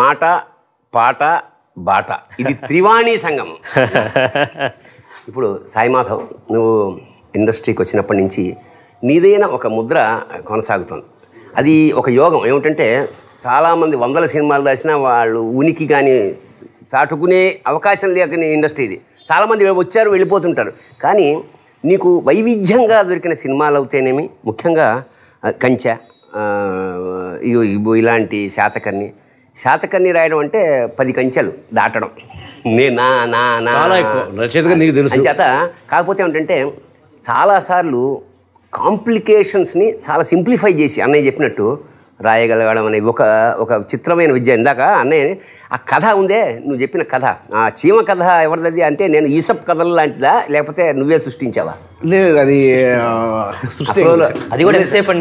మాట పాట బాట ఇది త్రివాణి సంఘం ఇప్పుడు సాయిమాధవ్ నువ్వు ఇండస్ట్రీకి వచ్చినప్పటి నుంచి నీదైన ఒక ముద్ర కొనసాగుతుంది అది ఒక యోగం ఏమిటంటే చాలామంది వందల సినిమాలు రాసినా వాళ్ళు ఉనికి కానీ చాటుకునే అవకాశం లేకని ఇండస్ట్రీ ఇది చాలామంది వచ్చారు వెళ్ళిపోతుంటారు కానీ నీకు వైవిధ్యంగా దొరికిన సినిమాలు అవుతేనేమి ముఖ్యంగా కంచె ఇలాంటి శాతకర్ణి శాతకర్ణి రాయడం అంటే పది కంచెలు దాటడం నేను నా నా నా తెలుసు చేత కాకపోతే ఏమిటంటే చాలాసార్లు కాంప్లికేషన్స్ని చాలా సింప్లిఫై చేసి అన్నయ్య చెప్పినట్టు రాయగలగడం అనేది ఒక ఒక చిత్రమైన విద్య ఇందాక అన్నయ్య ఆ కథ ఉందే నువ్వు చెప్పిన కథ ఆ చీమ కథ ఎవరిది అంటే నేను ఈసప్ కథలు లాంటిదా లేకపోతే నువ్వే సృష్టించావా లేదు అది సృష్టి అది కూడా ఎంతసేపు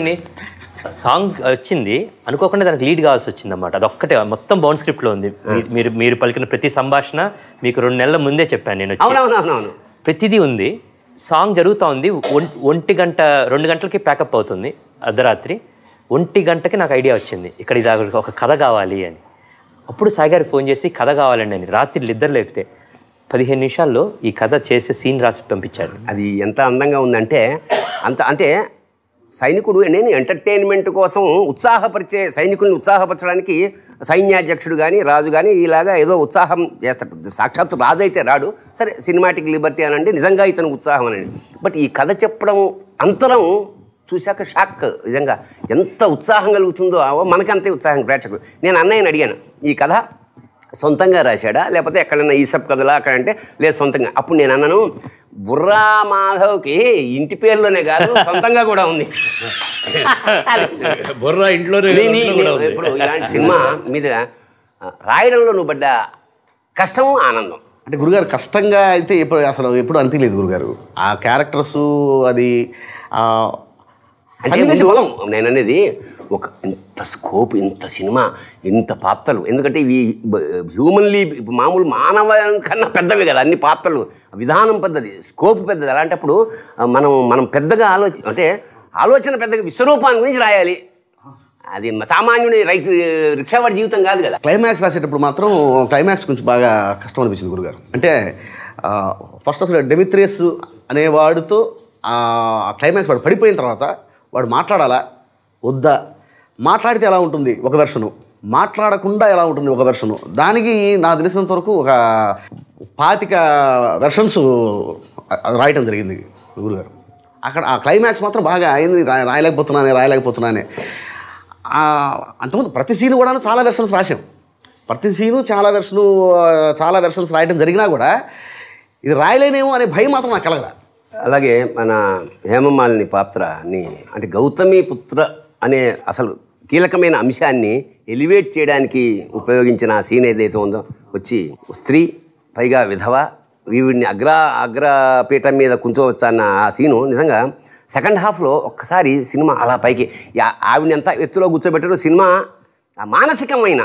సాంగ్ వచ్చింది అనుకోకుండా దానికి లీడ్ కావాల్సి వచ్చింది అనమాట అది ఒక్కటే మొత్తం బౌండ్ స్క్రిప్ట్లో ఉంది మీరు మీరు పలికిన ప్రతి సంభాషణ మీకు రెండు నెలల ముందే చెప్పాను నేను అవునవునవునవును ప్రతిదీ ఉంది సాంగ్ జరుగుతూ ఉంది ఒంటి గంట రెండు గంటలకి ప్యాకప్ అవుతుంది అర్ధరాత్రి ఒంటి గంటకి నాకు ఐడియా వచ్చింది ఇక్కడ ఇది ఒక కథ కావాలి అని అప్పుడు సాయిగారికి ఫోన్ చేసి కథ కావాలండి అని రాత్రి ఇద్దరు లేపితే పదిహేను నిమిషాల్లో ఈ కథ చేసే సీన్ రాసి పంపించాడు అది ఎంత అందంగా ఉందంటే అంత అంటే సైనికుడు నేను ఎంటర్టైన్మెంట్ కోసం ఉత్సాహపరిచే సైనికుల్ని ఉత్సాహపరచడానికి సైన్యాధ్యక్షుడు కానీ రాజు కానీ ఇలాగా ఏదో ఉత్సాహం చేస్తాడు సాక్షాత్తు రాజు అయితే రాడు సరే సినిమాటిక్ లిబర్టీ అనండి నిజంగా ఇతను ఉత్సాహం అనండి బట్ ఈ కథ చెప్పడం అంతరం చూశాక షాక్ నిజంగా ఎంత ఉత్సాహం కలుగుతుందో మనకంతే ఉత్సాహం ప్రేక్షకులు నేను అన్నయ్యని అడిగాను ఈ కథ సొంతంగా రాశాడా లేకపోతే ఎక్కడైనా ఈసప్ కథలా అక్కడ అంటే లేదు సొంతంగా అప్పుడు నేను అన్నాను బుర్రా మాధవ్కి ఇంటి పేరులోనే కాదు సొంతంగా కూడా ఉంది బుర్రా ఇంట్లోనే ఇప్పుడు ఇలాంటి సినిమా మీద రాయడంలో నువ్వు పడ్డ కష్టం ఆనందం అంటే గురుగారు కష్టంగా అయితే ఎప్పుడు అసలు ఎప్పుడు అనిపించలేదు గురుగారు ఆ క్యారెక్టర్స్ అది నేననేది నేను అనేది ఒక ఇంత స్కోప్ ఇంత సినిమా ఇంత పాత్రలు ఎందుకంటే ఇవి హ్యూమన్లీ మామూలు మానవ కన్నా పెద్దవి కదా అన్ని పాత్రలు విధానం పెద్దది స్కోప్ పెద్దది అలాంటప్పుడు మనం మనం పెద్దగా ఆలోచి అంటే ఆలోచన పెద్దగా విశ్వరూపాన్ని గురించి రాయాలి అది సామాన్యుడి రైతు రిక్షావాడి జీవితం కాదు కదా క్లైమాక్స్ రాసేటప్పుడు మాత్రం క్లైమాక్స్ గురించి బాగా కష్టం అనిపించింది గురుగారు అంటే ఫస్ట్ అసలు డెమిత్రియస్ అనేవాడితో ఆ క్లైమాక్స్ వాడు పడిపోయిన తర్వాత వాడు మాట్లాడాలా వద్దా మాట్లాడితే ఎలా ఉంటుంది ఒక వెర్షను మాట్లాడకుండా ఎలా ఉంటుంది ఒక వెర్షను దానికి నాకు తెలిసినంత వరకు ఒక పాతిక వెర్షన్స్ రాయటం జరిగింది గురుగారు అక్కడ ఆ క్లైమాక్స్ మాత్రం బాగా అయింది రాయలేకపోతున్నానే రాయలేకపోతున్నానే అంతకుముందు ప్రతి సీను కూడా చాలా వెర్షన్స్ రాసాం ప్రతి సీను చాలా వెర్షన్లు చాలా వెర్షన్స్ రాయటం జరిగినా కూడా ఇది రాయలేనేమో అనే భయం మాత్రం నాకు కలగదా అలాగే మన హేమమాలిని పాత్రని అంటే గౌతమి పుత్ర అనే అసలు కీలకమైన అంశాన్ని ఎలివేట్ చేయడానికి ఉపయోగించిన సీన్ ఏదైతే ఉందో వచ్చి స్త్రీ పైగా విధవ వీవిడిని అగ్ర అగ్రపీఠం మీద అన్న ఆ సీను నిజంగా సెకండ్ హాఫ్లో ఒక్కసారి సినిమా అలా పైకి ఆవిడంతా ఎత్తులో కూర్చోబెట్టారు సినిమా ఆ మానసికమైన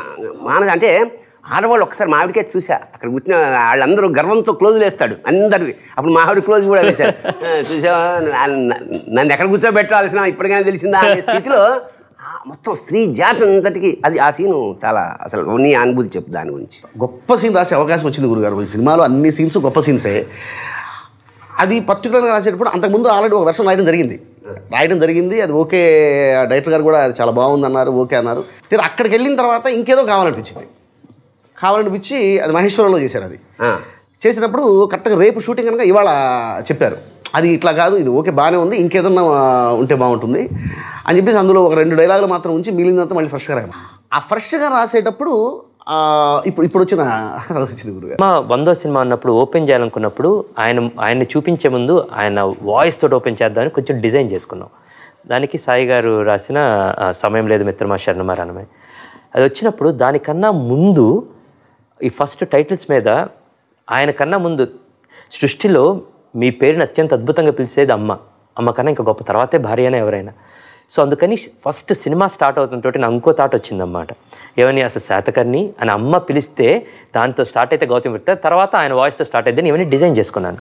మానస అంటే ఆడవాళ్ళు ఒకసారి మావిడికే చూసా అక్కడ కూర్చున్న వాళ్ళందరూ గర్వంతో క్లోజ్లు వేస్తాడు అందరివి అప్పుడు మావిడి క్లోజ్ కూడా వేశాడు చూసావా నన్ను ఎక్కడ కూర్చోబెట్టాల్సిన ఇప్పటికైనా తెలిసిందా అనే స్థితిలో మొత్తం స్త్రీ జాతి అంతటికి అది ఆ సీను చాలా అసలు నీ అనుభూతి చెప్పు దాని గురించి గొప్ప సీన్ రాసే అవకాశం వచ్చింది గురుగారు ఈ సినిమాలో అన్ని సీన్స్ గొప్ప సీన్సే అది పర్టికులర్గా రాసేటప్పుడు అంతకుముందు ఆల్రెడీ ఒక వర్షం రాయడం జరిగింది రాయడం జరిగింది అది ఓకే డైరెక్టర్ గారు కూడా అది చాలా బాగుంది అన్నారు ఓకే అన్నారు తీరు అక్కడికి వెళ్ళిన తర్వాత ఇంకేదో కావాలనిపించింది కావాలనిపించి అది మహేశ్వరంలో చేశారు అది చేసినప్పుడు కరెక్ట్గా రేపు షూటింగ్ కనుక ఇవాళ చెప్పారు అది ఇట్లా కాదు ఇది ఓకే బాగానే ఉంది ఇంకేదన్నా ఉంటే బాగుంటుంది అని చెప్పేసి అందులో ఒక రెండు డైలాగులు మాత్రం ఉంచి మిగిలినంత మళ్ళీ ఫ్రెష్గా రాయమా ఆ ఫ్రెష్గా రాసేటప్పుడు ఇప్పుడు ఇప్పుడు వచ్చిన ఆలోచించింది గురుగారు మా వందో సినిమా అన్నప్పుడు ఓపెన్ చేయాలనుకున్నప్పుడు ఆయన ఆయన్ని చూపించే ముందు ఆయన వాయిస్ తోటి ఓపెన్ చేద్దామని కొంచెం డిజైన్ చేసుకున్నాం దానికి సాయి గారు రాసిన సమయం లేదు మిత్రమా శరణమా రణమే అది వచ్చినప్పుడు దానికన్నా ముందు ఈ ఫస్ట్ టైటిల్స్ మీద ఆయన కన్నా ముందు సృష్టిలో మీ పేరుని అత్యంత అద్భుతంగా పిలిచేది అమ్మ అమ్మ కన్నా ఇంకా గొప్ప తర్వాతే భార్య ఎవరైనా సో అందుకని ఫస్ట్ సినిమా స్టార్ట్ అవుతుంటే నాకు ఇంకో థాట్ వచ్చిందన్నమాట ఏమని అసలు శాతకర్ణి అని అమ్మ పిలిస్తే దాంతో స్టార్ట్ అయితే గౌతమ్ పెడతారు తర్వాత ఆయన వాయిస్తో స్టార్ట్ అయితే ఇవన్నీ డిజైన్ చేసుకున్నాను